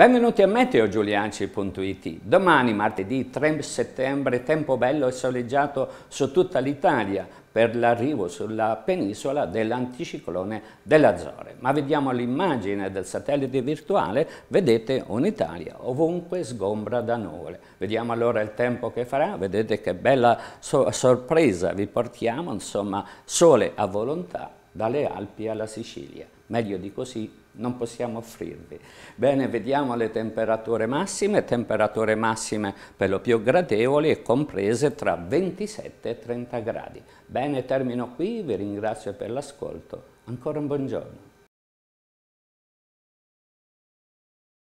Benvenuti a meteogiulianci.it. Domani, martedì 3 settembre, tempo bello e soleggiato su tutta l'Italia per l'arrivo sulla penisola dell'anticiclone dell'Azzore. Ma vediamo l'immagine del satellite virtuale, vedete un'Italia ovunque sgombra da nuvole. Vediamo allora il tempo che farà, vedete che bella so sorpresa vi portiamo, insomma sole a volontà dalle Alpi alla Sicilia. Meglio di così non possiamo offrirvi. Bene, vediamo le temperature massime, temperature massime per lo più gradevoli e comprese tra 27 e 30 gradi. Bene, termino qui, vi ringrazio per l'ascolto. Ancora un buongiorno.